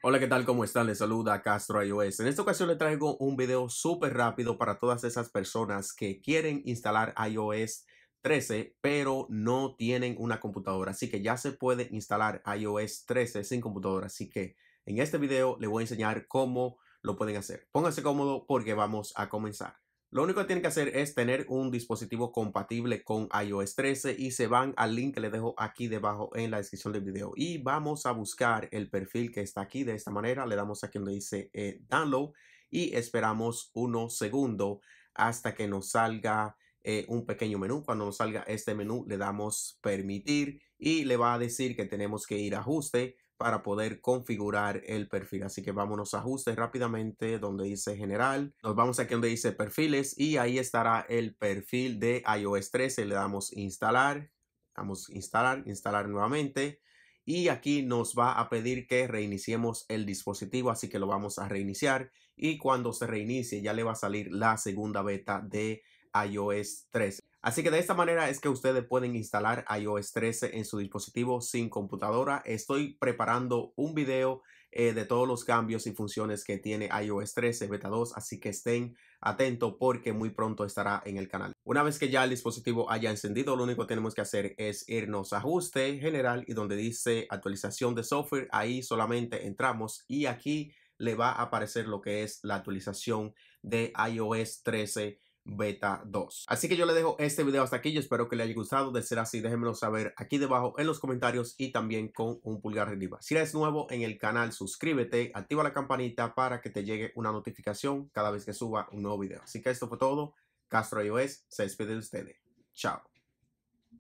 Hola, ¿qué tal? ¿Cómo están? Les saluda Castro iOS. En esta ocasión le traigo un video súper rápido para todas esas personas que quieren instalar iOS 13, pero no tienen una computadora. Así que ya se puede instalar iOS 13 sin computadora. Así que en este video le voy a enseñar cómo lo pueden hacer. Pónganse cómodo porque vamos a comenzar. Lo único que tienen que hacer es tener un dispositivo compatible con iOS 13 y se van al link que les dejo aquí debajo en la descripción del video. Y vamos a buscar el perfil que está aquí de esta manera. Le damos aquí donde dice eh, download y esperamos unos segundos hasta que nos salga eh, un pequeño menú. Cuando salga este menú, le damos permitir y le va a decir que tenemos que ir a ajuste para poder configurar el perfil. Así que vámonos a ajustes rápidamente donde dice general. Nos vamos aquí donde dice perfiles y ahí estará el perfil de iOS 13. Le damos instalar, damos instalar, instalar nuevamente. Y aquí nos va a pedir que reiniciemos el dispositivo, así que lo vamos a reiniciar. Y cuando se reinicie ya le va a salir la segunda beta de iOS 13. Así que de esta manera es que ustedes pueden instalar iOS 13 en su dispositivo sin computadora. Estoy preparando un video eh, de todos los cambios y funciones que tiene iOS 13 Beta 2, así que estén atentos porque muy pronto estará en el canal. Una vez que ya el dispositivo haya encendido, lo único que tenemos que hacer es irnos a ajuste general y donde dice actualización de software, ahí solamente entramos y aquí le va a aparecer lo que es la actualización de iOS 13 Beta 2. Así que yo le dejo este video hasta aquí. Yo espero que le haya gustado. De ser así, déjenmelo saber aquí debajo en los comentarios y también con un pulgar arriba. Si eres nuevo en el canal, suscríbete, activa la campanita para que te llegue una notificación cada vez que suba un nuevo video. Así que esto fue todo. Castro iOS se despide de ustedes. Chao.